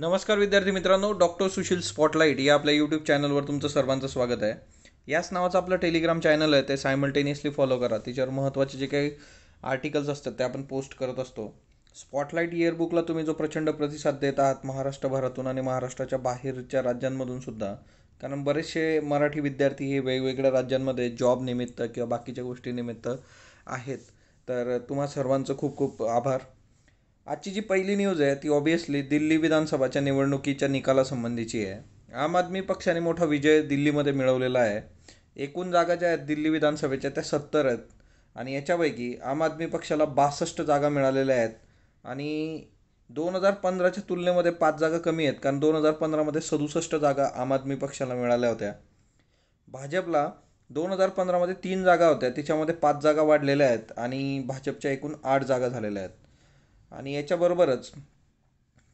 नमस्कार विद्यार्थी मित्रांनो डॉक्टर सुशील स्पॉटलाईट या आपल्या यूट्यूब चॅनलवर तुमचं सर्वांचं स्वागत आहे याच नावाचं आपलं टेलिग्राम चॅनल आहे ते सायमल्टेनियसली फॉलो करा तिच्यावर महत्त्वाचे जे काही आर्टिकल्स असतात ते आपण पोस्ट करत असतो स्पॉटलाईट इयरबुकला तुम्ही जो प्रचंड प्रतिसाद देत आहात महाराष्ट्रभरातून आणि महाराष्ट्राच्या बाहेरच्या राज्यांमधून सुद्धा कारण बरेचसे मराठी विद्यार्थी हे वेगवेगळ्या राज्यांमध्ये जॉब निमित्त किंवा बाकीच्या गोष्टीनिमित्त आहेत तर तुम्हा सर्वांचं खूप खूप आभार आजची जी पहिली न्यूज आहे ती ऑबियसली दिल्ली विधानसभाच्या निवडणुकीच्या निकालासंबंधीची आहे आम आदमी पक्षाने मोठा विजय दिल्लीमध्ये मिळवलेला आहे एकूण जागा ज्या आहेत दिल्ली विधानसभेच्या त्या सत्तर आहेत आणि याच्यापैकी आम आदमी पक्षाला बासष्ट जागा मिळालेल्या आहेत आणि दोन हजार पंधराच्या तुलनेमध्ये पाच जागा कमी आहेत कारण दोन हजार पंधरामध्ये सदुसष्ट जागा आम आदमी पक्षाला मिळाल्या होत्या भाजपला दोन हजार पंधरामध्ये तीन जागा होत्या त्याच्यामध्ये पाच जागा वाढलेल्या आहेत आणि भाजपच्या एकूण आठ जागा झालेल्या आहेत आणि याच्याबरोबरच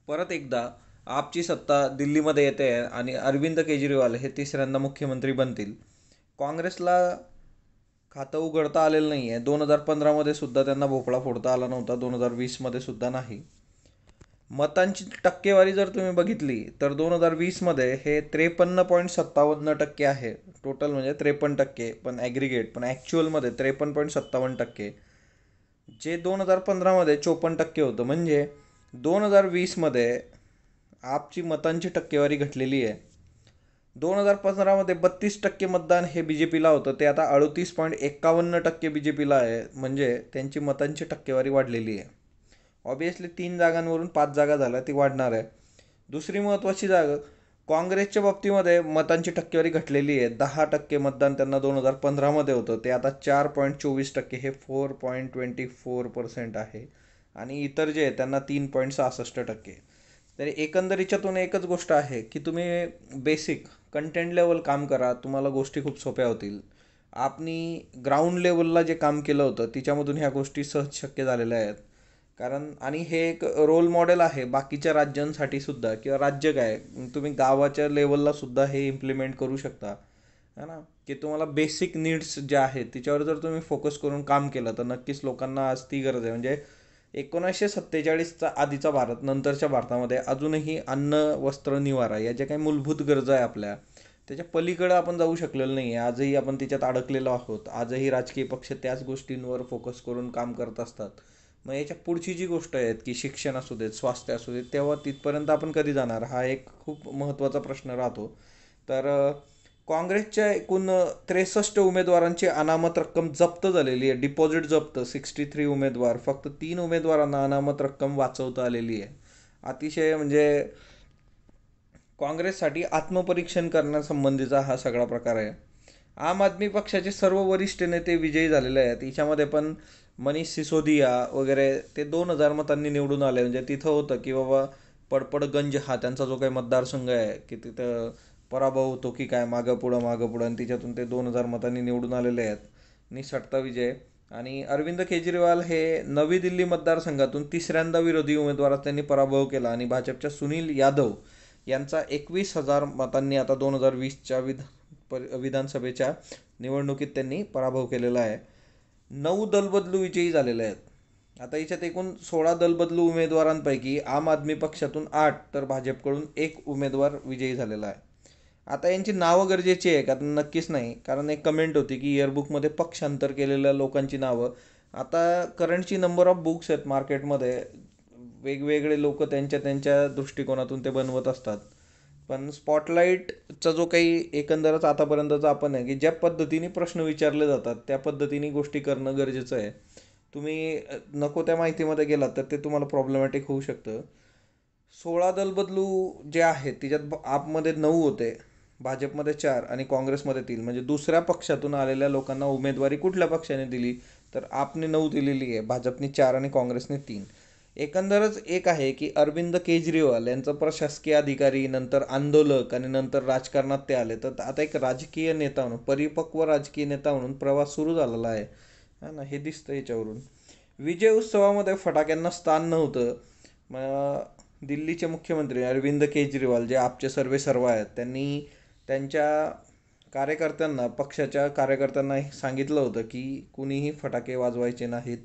परत एकदा आपची सत्ता दिल्लीमध्ये येते आहे आणि अरविंद केजरीवाल हे तिसऱ्यांदा मुख्यमंत्री बनतील काँग्रेसला खातं उघडता आलेलं नाही आहे दोन हजार पंधरामध्ये सुद्धा त्यांना भोपळा फोडता आला नव्हता दोन हजार वीसमध्ये सुद्धा नाही मतांची टक्केवारी जर तुम्ही बघितली तर दोन हजार वीसमध्ये हे त्रेपन्न पॉईंट सत्तावन्न टक्के आहे टोटल म्हणजे त्रेपन्न टक्के पण ॲग्रिगेट पण ॲक्च्युअलमध्ये त्रेपन्न पॉईंट सत्तावन्न टक्के जे दोन हजार पंधरामध्ये चोपन्न टक्के होतं म्हणजे दोन हजार वीसमध्ये आपची मतांची टक्केवारी घटलेली आहे दोन हजार पंधरामध्ये बत्तीस टक्के मतदान हे बी जे पीला होतं ते आता अडतीस पॉईंट एक्कावन्न टक्के बी जे पीला आहे म्हणजे त्यांची मतांची टक्केवारी वाढलेली आहे ऑब्वियसली तीन जागांवरून पाच जागा झाल्या ती वाढणार आहे दुसरी महत्त्वाची जागा काँग्रेसच्या बाबतीमध्ये मतांची टक्केवारी घटलेली आहे दहा टक्के मतदान त्यांना दोन हजार पंधरामध्ये होतं ते आता चार पॉईंट चोवीस टक्के हे four point twenty four percent आहे आणि इतर जे आहे त्यांना तीन पॉईंट सहासष्ट टक्के तरी एकंदरीच्यातून एकच गोष्ट आहे की तुम्ही बेसिक कंटेंट लेवल काम करा तुम्हाला गोष्टी खूप सोप्या होतील आपणी ग्राउंड लेवलला जे काम केलं होतं तिच्यामधून ह्या गोष्टी सहज शक्य झालेल्या आहेत कारण आणि हे एक रोल मॉडेल आहे बाकीच्या राज्यांसाठी सुद्धा किंवा राज्य काय तुम्ही गावाच्या लेवलला सुद्धा हे इम्प्लिमेंट करू शकता है ना की तुम्हाला बेसिक नीड्स ज्या आहेत तिच्यावर जर तुम्ही फोकस करून काम केलं तर नक्कीच लोकांना आज ती गरज आहे म्हणजे एकोणीसशे सत्तेचाळीसचा आधीचा भारत नंतरच्या भारतामध्ये अजूनही अन्न वस्त्र निवारा या ज्या काही मूलभूत गरजा आहे आपल्या त्याच्या पलीकडं आपण जाऊ शकलेलं नाही आहे आजही आपण तिच्यात अडकलेलो आहोत आजही राजकीय पक्ष त्याच गोष्टींवर फोकस करून काम करत असतात मग याच्या पुढची जी गोष्ट आहेत की शिक्षण असू देत स्वास्थ्य असू देत तेव्हा तिथपर्यंत आपण कधी जाणार हा एक खूप महत्त्वाचा प्रश्न राहतो तर काँग्रेसच्या एकूण त्रेसष्ट उमेदवारांची अनामत रक्कम जप्त झालेली आहे डिपॉझिट जप्त सिक्स्टी थ्री उमेदवार फक्त तीन उमेदवारांना अनामत रक्कम वाचवता आलेली आहे अतिशय म्हणजे काँग्रेससाठी आत्मपरीक्षण करण्यासंबंधीचा हा सगळा प्रकार आहे आम आदमी पक्षाचे सर्व वरिष्ठ नेते विजयी झालेले आहेत याच्यामध्ये पण मनीष सिसोदिया वगैरे ते दोन हजार मतांनी निवडून आले म्हणजे तिथं होतं की बाबा पडपडगंज हा त्यांचा जो काही मतदारसंघ आहे की तिथं पराभव होतो की काय मागं पुढं मागं पुढं आणि तिच्यातून ते दोन हजार मतांनी निवडून आलेले आहेत निसटता विजय आणि अरविंद केजरीवाल हे नवी दिल्ली मतदारसंघातून तिसऱ्यांदा विरोधी उमेदवारात त्यांनी पराभव केला आणि भाजपच्या सुनील यादव यांचा एकवीस हजार मतांनी आता दोन हजार वीसच्या विध विधानसभेच्या निवडणुकीत त्यांनी पराभव केलेला आहे नऊ दलबदलू विजयी झालेले आहेत आता याच्यात एकूण सोळा दलबदलू उमेदवारांपैकी आम आदमी पक्षातून आठ तर भाजपकडून एक उमेदवार विजयी झालेला आहे आता यांची नावं गरजेची आहे का नक्कीच नाही कारण एक कमेंट होती की इयरबुकमध्ये पक्षांतर केलेल्या लोकांची नावं आता करंटची नंबर ऑफ बुक्स आहेत मार्केटमध्ये वेगवेगळे लोक त्यांच्या त्यांच्या दृष्टिकोनातून ते बनवत असतात पण स्पॉटलाईटचा जो काही एकंदरच आतापर्यंतचा आपण आहे की ज्या पद्धतीने प्रश्न विचारले जातात त्या पद्धतीने गोष्टी करणं गरजेचं आहे तुम्ही नको त्या माहितीमध्ये गेलात तर ते तुम्हाला प्रॉब्लेमॅटिक होऊ शकतं सोळा दल बदलू जे आहेत तिच्यात आपमध्ये नऊ होते भाजपमध्ये चार आणि काँग्रेसमध्ये तीन म्हणजे दुसऱ्या पक्षातून आलेल्या लोकांना उमेदवारी कुठल्या पक्षाने दिली तर आपने नऊ दिलेली आहे भाजपने चार आणि काँग्रेसने तीन एकंदरच एक आहे की अरविंद केजरीवाल यांचं प्रशासकीय अधिकारी नंतर आंदोलक आणि नंतर राजकारणात ते आले तर आता एक राजकीय नेता म्हणून परिपक्व राजकीय नेता म्हणून प्रवास सुरू झालेला आहे हा ना हे दिसतं याच्यावरून विजय उत्सवामध्ये फटाक्यांना स्थान नव्हतं दिल्लीचे मुख्यमंत्री अरविंद केजरीवाल जे आपचे सर्वे सर्व आहेत त्यांनी त्यांच्या कार्यकर्त्यांना पक्षाच्या कार्यकर्त्यांना सांगितलं होतं की कुणीही फटाके वाजवायचे नाहीत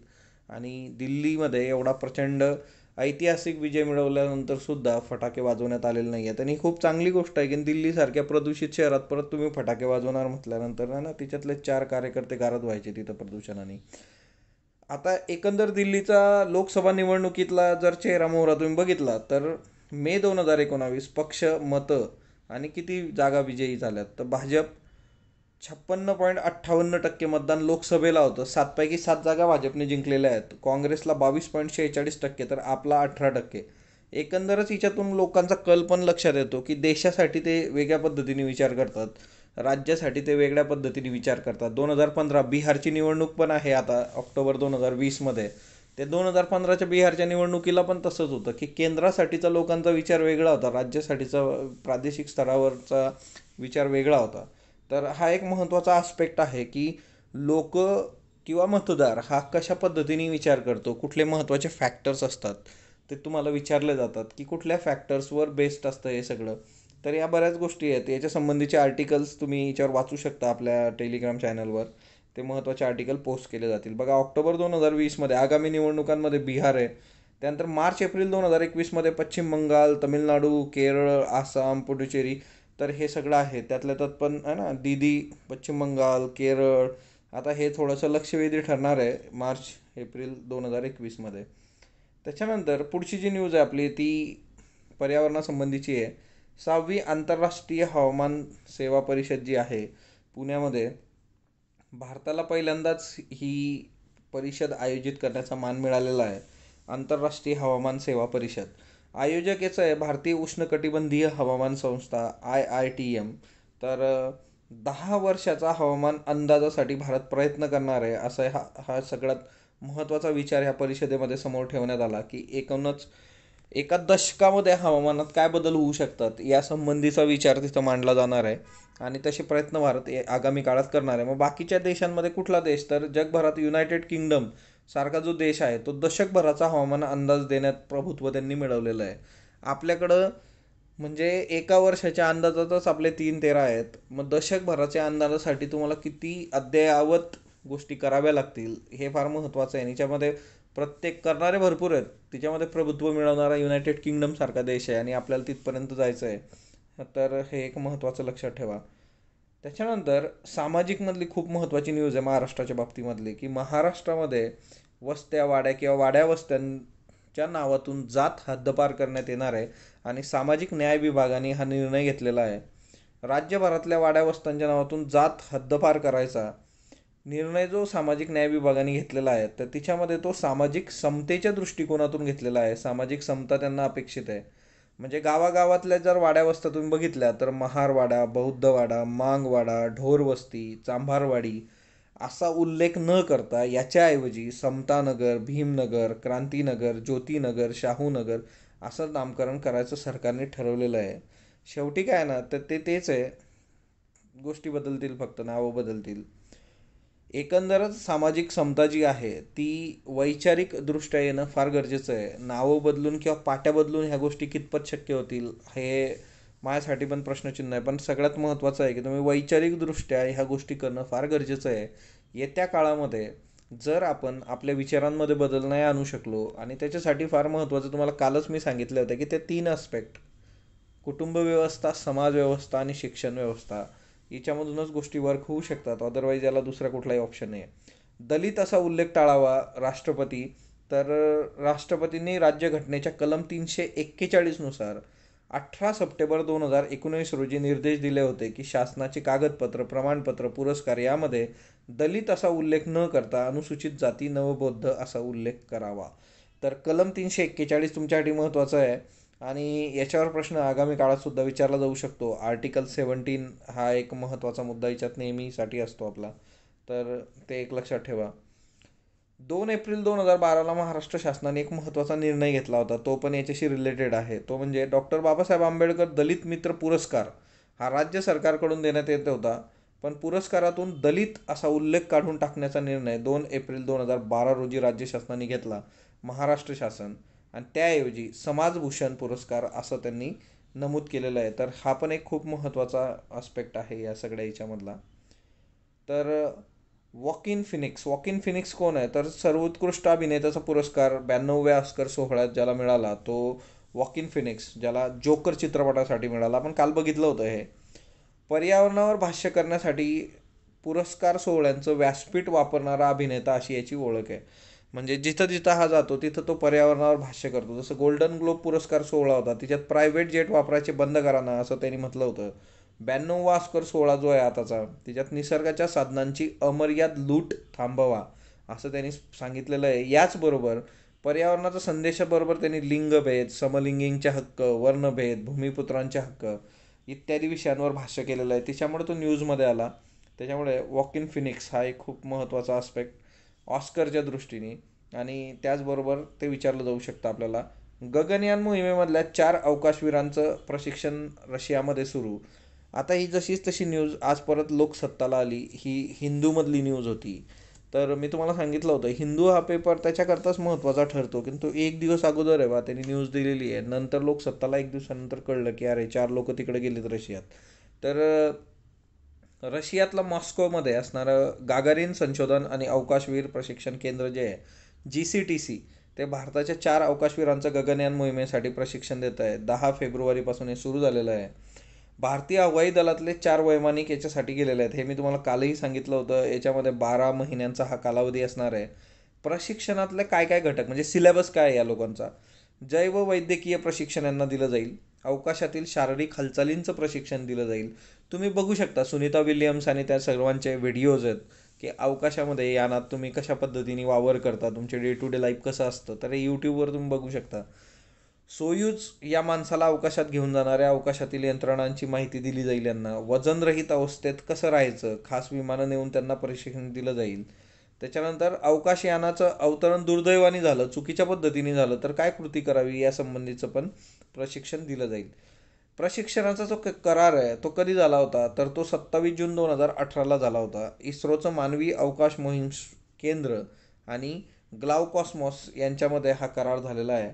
आणि दिल्लीमध्ये एवढा प्रचंड ऐतिहासिक विजय मिळवल्यानंतर सुद्धा फटाके वाजवण्यात आलेले नाही आहेत आणि खूप चांगली गोष्ट आहे की दिल्लीसारख्या प्रदूषित शहरात परत तुम्ही फटाके वाजवणार म्हटल्यानंतर ना तिच्यातले चार कार्यकर्ते गारद व्हायचे तिथं प्रदूषणाने आता एकंदर दिल्लीचा लोकसभा निवडणुकीतला जर चेहरा मोहरा तुम्ही बघितला तर मे दोन हजार एकोणावीस पक्ष मतं आणि किती जागा विजयी झाल्यात तर भाजप छप्पन्न पॉईंट अठ्ठावन्न टक्के मतदान लोकसभेला होतं सातपैकी सात जागा भाजपने जिंकलेल्या आहेत काँग्रेसला बावीस पॉईंट शेहेचाळीस टक्के तर आपला अठरा टक्के एकंदरच हिच्यातून लोकांचा कल पण लक्षात येतो की देशासाठी ते वेगळ्या पद्धतीने विचार करतात राज्यासाठी ते वेगळ्या पद्धतीने विचार करतात दोन हजार पंधरा बिहारची निवडणूक पण आहे आता ऑक्टोबर दोन हजार वीसमध्ये ते दोन हजार पंधराच्या बिहारच्या निवडणुकीला पण तसंच होतं की केंद्रासाठीचा लोकांचा विचार वेगळा होता राज्यासाठीचा प्रादेशिक स्तरावरचा विचार वेगळा होता तर हा एक महत्त्वाचा आस्पेक्ट आहे की लोक किंवा मतदार हा कशा पद्धतीने विचार करतो कुठले महत्त्वाचे फॅक्टर्स असतात ते तुम्हाला विचारले जातात की कुठल्या फॅक्टर्सवर बेस्ड असतं हे सगळं तर या बऱ्याच गोष्टी आहेत याच्या संबंधीचे आर्टिकल्स तुम्ही याच्यावर वाचू शकता आपल्या टेलिग्राम चॅनलवर ते महत्त्वाचे आर्टिकल पोस्ट केले जातील बघा ऑक्टोबर दोन हजार वीसमध्ये आगामी निवडणुकांमध्ये बिहार आहे त्यानंतर मार्च एप्रिल दोन हजार एकवीसमध्ये पश्चिम बंगाल तमिळनाडू केरळ आसाम पुडुचेरी तर हे सगळं आहे त्यातल्या त्यात पण आहे ना दिदी पश्चिम बंगाल केरळ आता हे थोडंसं लक्षवेधी ठरणार आहे मार्च एप्रिल दोन हजार एकवीसमध्ये त्याच्यानंतर पुढची जी न्यूज आहे आपली ती पर्यावरणासंबंधीची आहे सहावी आंतरराष्ट्रीय हवामान सेवा परिषद जी आहे पुण्यामध्ये भारताला पहिल्यांदाच ही परिषद आयोजित करण्याचा मान मिळालेला आहे आंतरराष्ट्रीय हवामान सेवा परिषद आयोजक याचं आहे भारतीय उष्णकटिबंधीय हवामान संस्था आय आय टी एम तर दहा वर्षाचा हवामान अंदाजासाठी भारत प्रयत्न करणार आहे असा हा हा सगळ्यात महत्त्वाचा विचार ह्या परिषदेमध्ये समोर ठेवण्यात आला की एकूणच एका दशकामध्ये हवामानात काय बदल होऊ शकतात यासंबंधीचा विचार तिथं मांडला जाणार आहे आणि तसे प्रयत्न भारत आगामी काळात करणार आहे मग बाकीच्या देशांमध्ये कुठला देश तर जगभरात युनायटेड किंगडम सारखा जो देश आहे तो दशकभराचा हवामान अंदाज देण्यात प्रभुत्व त्यांनी मिळवलेलं आहे आपल्याकडं म्हणजे एका वर्षाच्या अंदाजातच आपले तीन तेरा आहेत मग दशकभराच्या अंदाजासाठी तुम्हाला किती अद्ययावत गोष्टी कराव्या लागतील हे फार महत्त्वाचं आहे याच्यामध्ये प्रत्येक करणारे भरपूर आहेत तिच्यामध्ये प्रभुत्व मिळवणारा युनायटेड किंगडमसारखा देश आहे आणि आपल्याला तिथपर्यंत जायचं आहे तर हे एक महत्त्वाचं लक्षात ठेवा त्याच्यानंतर सामाजिकमधली खूप महत्त्वाची न्यूज आहे महाराष्ट्राच्या बाबतीमधली की महाराष्ट्रामध्ये वस्त्या वाड्या किंवा वाड्या वस्त्यांच्या नावातून जात हद्दपार करण्यात येणार आहे आणि सामाजिक न्याय विभागाने हा निर्णय घेतलेला आहे राज्यभरातल्या वाड्या वस्त्यांच्या नावातून जात हद्दपार करायचा निर्णय जो सामाजिक न्याय विभागाने घेतलेला आहे तर तिच्यामध्ये तो सामाजिक समतेच्या दृष्टिकोनातून घेतलेला आहे सामाजिक समता त्यांना अपेक्षित आहे म्हणजे गावागावातल्या जर वाड्यावस्त्या तुम्ही बघितल्या तर महारवाडा बौद्धवाडा मांगवाडा ढोरवस्ती चांभारवाडी असा उल्लेख न करता याच्याऐवजी समतानगर भीमनगर क्रांतीनगर ज्योतीनगर शाहूनगर असं नामकरण करायचं सरकारने ठरवलेलं आहे शेवटी काय ना तर ते तेच आहे गोष्टी बदलतील फक्त नावं बदलतील एकंदरच सामाजिक समता जी आहे ती वैचारिकदृष्ट्या येणं फार गरजेचं आहे नावं बदलून किंवा पाट्या बदलून ह्या गोष्टी कितपत शक्य होतील हे माझ्यासाठी पण प्रश्नचिन्ह आहे पण सगळ्यात महत्त्वाचं आहे की तुम्ही वैचारिकदृष्ट्या ह्या गोष्टी करणं फार गरजेचं आहे येत्या काळामध्ये जर आपण आपल्या विचारांमध्ये बदल नाही आणू शकलो आणि त्याच्यासाठी फार महत्त्वाचं तुम्हाला कालच मी सांगितलं होतं की ते तीन आस्पेक्ट कुटुंब व्यवस्था समाज व्यवस्था आणि शिक्षण व्यवस्था याच्यामधूनच गोष्टी वर्क होऊ शकतात अदरवाईज याला दुसरा कुठलाही ऑप्शन नाही आहे दलित असा उल्लेख टाळावा राष्ट्रपती तर राष्ट्रपतींनी राज्यघटनेच्या कलम तीनशे एक्केचाळीसनुसार अठरा सप्टेंबर दोन हजार एकोणीस रोजी निर्देश दिले होते की शासनाचे कागदपत्र प्रमाणपत्र पुरस्कार यामध्ये दलित असा उल्लेख न करता अनुसूचित जाती नवबौद्ध असा उल्लेख करावा तर कलम तीनशे एक्केचाळीस तुमच्यासाठी महत्त्वाचं आहे आणि याच्यावर प्रश्न आगामी काळात सुद्धा विचारला जाऊ शकतो आर्टिकल सेवन्टीन हा एक महत्त्वाचा मुद्दा याच्यात नेहमीसाठी असतो आपला तर ते एक लक्षात ठेवा दोन एप्रिल दोन हजार बाराला महाराष्ट्र शासनाने एक महत्त्वाचा निर्णय घेतला होता तो पण याच्याशी रिलेटेड आहे तो म्हणजे डॉक्टर बाबासाहेब आंबेडकर दलित मित्र पुरस्कार हा राज्य सरकारकडून देण्यात येत होता पण पुरस्कारातून दलित असा उल्लेख काढून टाकण्याचा निर्णय दोन एप्रिल दोन हजार बारा रोजी राज्य शासनाने घेतला महाराष्ट्र शासन आणि त्याऐवजी समाजभूषण पुरस्कार असं त्यांनी नमूद केलेलं आहे तर हा पण एक खूप महत्त्वाचा आस्पेक्ट आहे या सगळ्या याच्यामधला तर Joaquin Phoenix Joaquin Phoenix कोण आहे तर सर्वोत्कृष्ट अभिनेत्याचा पुरस्कार ब्याण्णवव्या ऑस्कर सोहळ्यात ज्याला मिळाला तो वॉक इन फिनिक्स ज्याला जोकर चित्रपटासाठी मिळाला आपण काल बघितलं होतं हे पर्यावरणावर भाष्य करण्यासाठी पुरस्कार सोहळ्यांचं व्यासपीठ वापरणारा अभिनेता अशी याची ओळख आहे म्हणजे जिथं जिथं हा जातो तिथं तो पर्यावरणावर भाष्य करतो जसं गोल्डन ग्लोब पुरस्कार सोहळा होता तिच्यात प्रायव्हेट जेट वापरायचे बंद करा ना असं त्यांनी म्हटलं होतं ब्याण्णव वास्कर सोहळा जो आहे आताचा त्याच्यात निसर्गाच्या साधनांची अमर्याद लूट थांबवा असं त्यांनी सांगितलेलं आहे याचबरोबर पर्यावरणाचा संदेशाबरोबर त्यांनी लिंगभेद समलिंगींच्या हक्क वर्णभेद भूमिपुत्रांचे हक्क इत्यादी विषयांवर भाष्य केलेलं आहे त्याच्यामुळे तो न्यूजमध्ये आला त्याच्यामुळे वॉक इन फिनिक्स हा एक खूप महत्त्वाचा आस्पेक्ट ऑस्करच्या दृष्टीने आणि त्याचबरोबर ते विचारलं जाऊ शकतं आपल्याला गगनयान मोहिमेमधल्या चार अवकाशवीरांचं प्रशिक्षण रशियामध्ये सुरू आता ही जशीच तशी न्यूज आज परत लोकसत्ताला आली ही हिंदूमधली न्यूज होती तर मी तुम्हाला सांगितलं होतं हिंदू हा पेपर त्याच्याकरताच महत्त्वाचा ठरतो किंतु एक दिवस अगोदर आहे बा त्यांनी न्यूज दिलेली आहे नंतर लोकसत्ताला एक दिवसानंतर कळलं की अरे चार लोक तिकडे गेलेत रशियात तर रशियातलं मॉस्कोमध्ये असणारं गागारीन संशोधन आणि अवकाशवीर प्रशिक्षण केंद्र जे आहे जी सी टी सी ते भारताच्या चार अवकाशवीरांचं गगनयान मोहिमेसाठी प्रशिक्षण देत आहे दहा फेब्रुवारीपासून हे सुरू झालेलं आहे भारतीय हवाई दलातले चार वैमानिक याच्यासाठी गेलेले आहेत हे मी तुम्हाला कालही सांगितलं होतं याच्यामध्ये बारा महिन्यांचा हा कालावधी असणार आहे प्रशिक्षणातले काय काय घटक म्हणजे सिलेबस काय आहे या लोकांचा जैव वैद्यकीय प्रशिक्षण यांना दिलं जाईल अवकाशातील शारीरिक हालचालींचं प्रशिक्षण दिलं जाईल तुम्ही बघू शकता सुनीता विल्यम्स आणि त्या सर्वांचे व्हिडिओज आहेत की अवकाशामध्ये यानात तुम्ही कशा पद्धतीने वावर करता तुमचे डे टू डे लाईफ कसं असतं तर हे यूट्यूबवर तुम्ही बघू शकता सोयूज या माणसाला अवकाशात घेऊन जाणाऱ्या अवकाशातील यंत्रणांची माहिती दिली जाईल यांना वजनरहित अवस्थेत कसं राहायचं खास विमानं नेऊन त्यांना प्रशिक्षण दिलं जाईल त्याच्यानंतर अवकाशयानाचं अवतरण दुर्दैवाने झालं चुकीच्या पद्धतीने झालं तर काय कृती करावी या संबंधीचं पण प्रशिक्षण दिलं जाईल प्रशिक्षणाचा जो क करार आहे तो कधी झाला होता तर तो सत्तावीस जून दोन हजार अठराला झाला होता इस्रोचं मानवी अवकाश मोहीम केंद्र आणि कॉस्मॉस यांच्यामध्ये हा करार झालेला आहे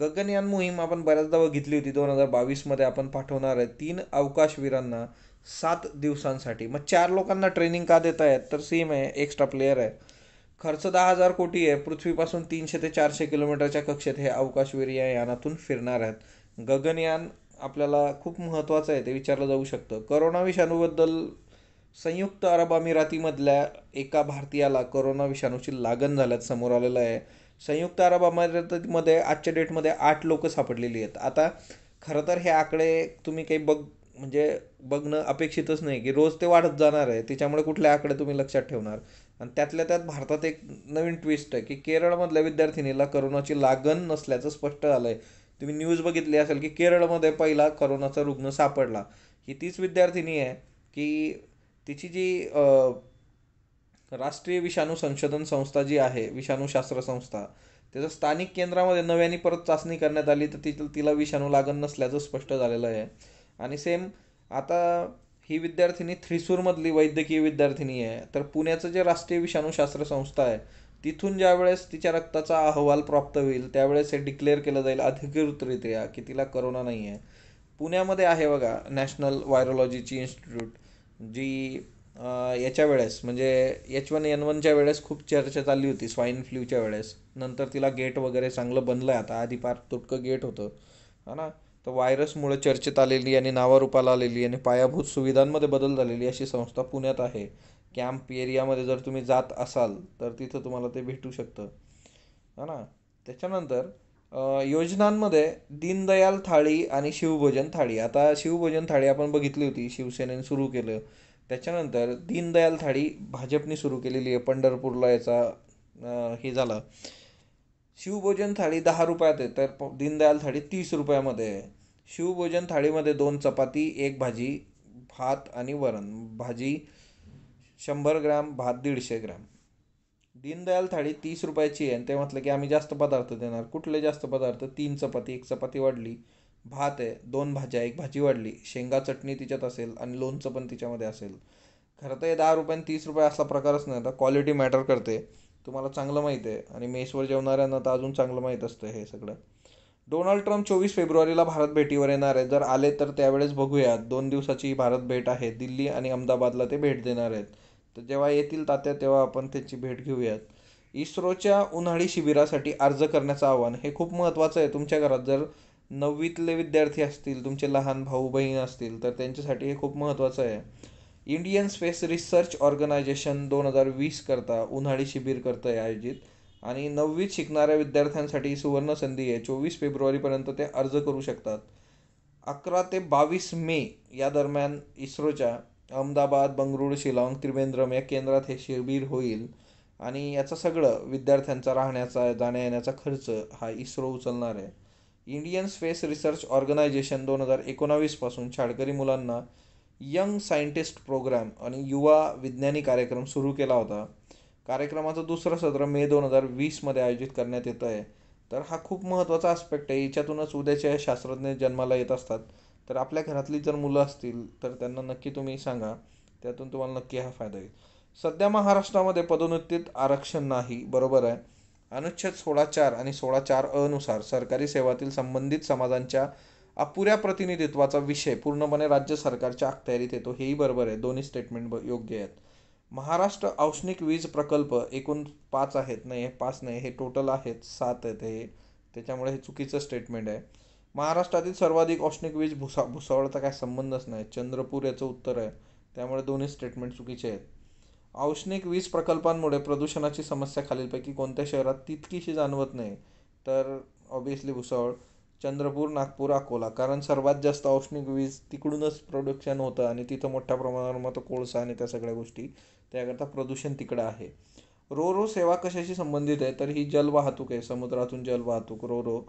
गगनयान मोहीम आपण बऱ्याचदा बघितली होती दोन हजार बावीसमध्ये आपण पाठवणार आहे तीन अवकाशवीरांना सात दिवसांसाठी मग चार लोकांना ट्रेनिंग का देत आहेत तर सेम आहे एक्स्ट्रा प्लेयर आहे खर्च दहा हजार कोटी आहे पृथ्वीपासून तीनशे ते चारशे किलोमीटरच्या कक्षेत हे अवकाशवीर या यानातून फिरणार आहेत गगनयान आपल्याला खूप महत्त्वाचं आहे ते विचारलं जाऊ शकतं करोना विषाणूबद्दल संयुक्त अरब अमिरातीमधल्या एका भारतीयाला करोना विषाणूची लागण झाल्यात समोर आलेलं आहे संयुक्त अरब अमिरातीमध्ये आजच्या डेटमध्ये आठ लोक सापडलेली आहेत आता खरं तर हे आकडे तुम्ही काही बघ म्हणजे बघणं अपेक्षितच नाही की रोज ते वाढत जाणार आहे त्याच्यामुळे कुठले आकडे तुम्ही लक्षात ठेवणार आणि त्यातल्या त्यात भारतात एक नवीन ट्विस्ट आहे की केरळमधल्या विद्यार्थिनीला करोनाची लागण नसल्याचं स्पष्ट झालं आहे तुम्ही न्यूज बघितली असेल की केरळमध्ये पहिला करोनाचा रुग्ण सापडला ही तीच विद्यार्थिनी आहे की तिची जी राष्ट्रीय विषाणू संशोधन संस्था जी आहे विषाणूशास्त्र संस्था त्याचं स्थानिक केंद्रामध्ये नव्याने परत चाचणी करण्यात आली तर तिथं तिला विषाणू लागण नसल्याचं स्पष्ट झालेलं आहे आणि सेम आता ही विद्यार्थिनी थ्रिसूरमधली वैद्यकीय विद्यार्थिनी आहे तर पुण्याचं जे राष्ट्रीय विषाणूशास्त्र संस्था आहे तिथून ज्यावेळेस तिच्या रक्ताचा अहवाल प्राप्त होईल त्यावेळेस हे डिक्लेअर केलं जाईल अधिकृतरित्या की तिला करोना नाही आहे पुण्यामध्ये आहे बघा नॅशनल व्हायरोलॉजीची इन्स्टिट्यूट जी याच्या वेळेस म्हणजे एच वन एन वनच्या वेळेस खूप चर्चा चालली होती स्वाईन फ्लूच्या वेळेस नंतर तिला गेट वगैरे चांगलं बनलं आहे आता आधी फार तुटकं गेट होतं है ना तर व्हायरसमुळे चर्चेत आलेली आणि नावारूपाला आलेली आणि पायाभूत सुविधांमध्ये बदल झालेली अशी संस्था पुण्यात आहे कॅम्प एरियामध्ये जर तुम्ही जात असाल तर तिथं तुम्हाला ते भेटू शकतं है ना त्याच्यानंतर योजनांमध्ये दीनदयाल थाळी आणि शिवभोजन थाळी आता शिवभोजन थाळी आपण बघितली होती शिवसेनेने सुरू केलं त्याच्यानंतर दीनदयाल थाळी भाजपने सुरू केलेली आहे पंढरपूरला याचा हे झाला शिवभोजन थाळी दहा रुपयात आहे तर दीनदयाल थाळी तीस रुपयामध्ये आहे शिवभोजन थाळीमध्ये दोन चपाती एक भाजी भात आणि वरण भाजी शंभर ग्रॅम भात दीडशे ग्रॅम दीनदयाल थाळी तीस रुपयाची आहे ते म्हटलं की आम्ही जास्त पदार्थ देणार कुठले जास्त पदार्थ तीन चपाती एक चपाती वाढली भात आहे दोन भाज्या एक भाजी वाढली शेंगा चटणी तिच्यात असेल आणि लोणचं पण तिच्यामध्ये असेल खरं तर हे दहा रुपयाने तीस रुपये असा प्रकारच नाही तर क्वालिटी मॅटर करते तुम्हाला चांगलं माहीत आहे आणि मेसवर जेवणाऱ्यांना तर अजून चांगलं माहीत असतं हे सगळं डोनाल्ड ट्रम्प चोवीस फेब्रुवारीला भारत भेटीवर येणार आहेत जर आले तर त्यावेळेस बघूया दोन दिवसाची भारत भेट आहे दिल्ली आणि अहमदाबादला ते भेट देणार आहेत तर जेव्हा येतील तात्या तेव्हा आपण त्यांची भेट घेऊयात इस्रोच्या उन्हाळी शिबिरासाठी अर्ज करण्याचं आव्हान हे खूप महत्त्वाचं आहे तुमच्या घरात जर नववीतले विद्यार्थी असतील तुमचे लहान भाऊ बहीण असतील तर त्यांच्यासाठी हे खूप महत्त्वाचं आहे इंडियन स्पेस रिसर्च ऑर्गनायझेशन दोन हजार वीस करता उन्हाळी शिबिर करतं आहे आयोजित आणि नववीत शिकणाऱ्या विद्यार्थ्यांसाठी सुवर्ण संधी आहे चोवीस फेब्रुवारीपर्यंत ते अर्ज करू शकतात अकरा ते बावीस मे या दरम्यान इस्रोच्या अहमदाबाद बंगळुरू शिलाँग त्रिवेंद्रम या केंद्रात हे शिबिर होईल आणि याचं सगळं विद्यार्थ्यांचा राहण्याचा जाण्या येण्याचा खर्च हा इस्रो उचलणार आहे इंडियन स्पेस रिसर्च ऑर्गनायझेशन दोन हजार एकोणावीसपासून शाळकरी मुलांना यंग सायंटिस्ट प्रोग्रॅम आणि युवा विज्ञानी कार्यक्रम सुरू केला होता कार्यक्रमाचं दुसरं सत्र मे दोन हजार वीसमध्ये आयोजित करण्यात येतं आहे तर हा खूप महत्त्वाचा आस्पेक्ट आहे याच्यातूनच उद्याच्या शास्त्रज्ञ जन्माला येत असतात तर आपल्या घरातली जर मुलं असतील तर त्यांना नक्की तुम्ही सांगा त्यातून तुम्हाला नक्की हा फायदा होईल सध्या महाराष्ट्रामध्ये पदोन्नतीत आरक्षण नाही बरोबर आहे अनुच्छेद सोळा चार आणि सोळा चार अनुसार सरकारी सेवातील संबंधित समाजांच्या अपुऱ्या प्रतिनिधित्वाचा विषय पूर्णपणे राज्य सरकारच्या अखत्यारीत येतो हेही बरोबर आहे दोन्ही स्टेटमेंट योग्य आहेत महाराष्ट्र औष्णिक वीज प्रकल्प एकूण पाच आहेत नाही पाच नाही हे टोटल आहेत सात आहेत हे त्याच्यामुळे हे चुकीचं स्टेटमेंट आहे महाराष्ट्रातील सर्वाधिक औष्णिक वीज भुसा भुसावळचा काय संबंधच नाही चंद्रपूर याचं उत्तर आहे त्यामुळे दोन्ही स्टेटमेंट चुकीचे आहेत औष्णिक वीज प्रकल्पांमुळे प्रदूषणाची समस्या खालीलपैकी कोणत्या शहरात तितकीशी जाणवत नाही तर ऑब्वियसली भुसावळ चंद्रपूर नागपूर अकोला कारण सर्वात जास्त औष्णिक वीज तिकडूनच प्रोडक्शन होतं आणि तिथं मोठ्या प्रमाणावर कोळसा आणि त्या सगळ्या गोष्टी त्याकरता प्रदूषण तिकडं आहे रो रो सेवा कशाशी संबंधित आहे तर ही जलवाहतूक आहे समुद्रातून जलवाहतूक ro ro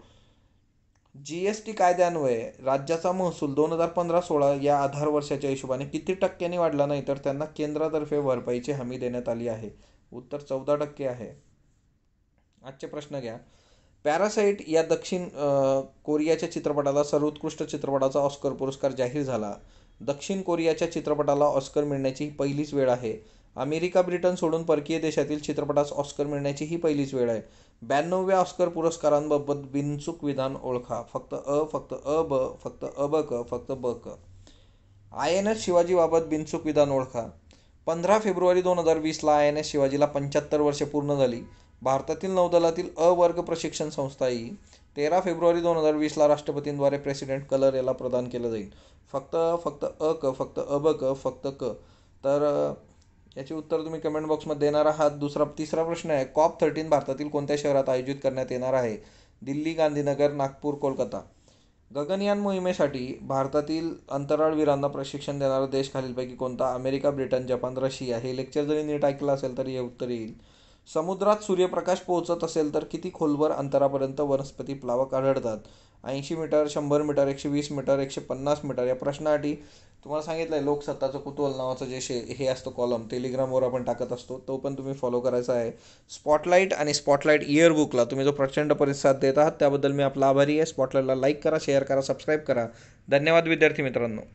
G S T कायद्यान्वये राज्याचा महसूल दोन हजार पंधरा सोळा या आधार वर्षाच्या हिशोबाने किती टक्क्यांनी वाढला नाही तर त्यांना केंद्रातर्फे भरपाईची हमी देण्यात आली आहे उत्तर चौदा टक्के आहे आजचे प्रश्न घ्या पॅरासाईट या दक्षिण कोरियाच्या चित्रपटाला सर्वोत्कृष्ट चित्रपटाचा ऑस्कर पुरस्कार जाहीर झाला दक्षिण कोरियाच्या चित्रपटाला ऑस्कर मिळण्याची ही पहिलीच वेळ आहे अमेरिका ब्रिटन सोडून परकीय देशातील चित्रपटास ऑस्कर मिळण्याची ही पहिलीच वेळ आहे ब्याण्णवव्या ऑस्कर पुरस्कारांबाबत बिनचूक विधान ओळखा फक्त अ फक्त अ ब फक्त अ ब क फक्त ब क आय एन एस शिवाजीबाबत बिनचूक विधान ओळखा पंधरा फेब्रुवारी दोन हजार वीसला आय एन एस शिवाजीला पंच्याहत्तर वर्षे पूर्ण झाली भारतातील नौदलातील अ वर्ग प्रशिक्षण संस्था ही तेरा फेब्रुवारी दोन हजार वीसला राष्ट्रपतींद्वारे प्रेसिडेंट कलर याला प्रदान केलं जाईल फक्त फक्त अ क फक्त अ ब क फक्त क तर याचे उत्तर तुम्ही कमेंट बॉक्समध्ये देणार आहात दुसरा तिसरा प्रश्न आहे कॉप थर्टीन भारतातील कोणत्या शहरात आयोजित करण्यात येणार आहे दिल्ली गांधीनगर नागपूर कोलकाता गगनयान मोहिमेसाठी भारतातील अंतराळवीरांना प्रशिक्षण देणारा देश खालीलपैकी कोणता अमेरिका ब्रिटन जपान रशिया हे लेक्चर जरी नीट ऐकलं असेल तरी हे उत्तर येईल समुद्रात सूर्यप्रकाश पोहोचत असेल तर किती खोलवर अंतरापर्यंत वनस्पती प्लावक आढळतात ऐंशी मीटर शंभर मीटर एकशे वीस मीटर एकशे पन्नास मीटर या प्रश्नासाठी तुम्हाला सांगितलं आहे लोकसत्ताचं कुतूहल नावाचं जे शे हे असतं कॉलम टेलिग्रामवर आपण टाकत असतो तो पण तुम्ही फॉलो करायचा आहे स्पॉटलाईट आणि स्पॉटलाईट इयरबुकला तुम्ही जो प्रचंड प्रतिसाद देत आहात त्याबद्दल मी आपला आभारी आहे स्पॉटलाईटला लाईक करा शेअर करा सबस्क्राईब करा धन्यवाद विद्यार्थी मित्रांनो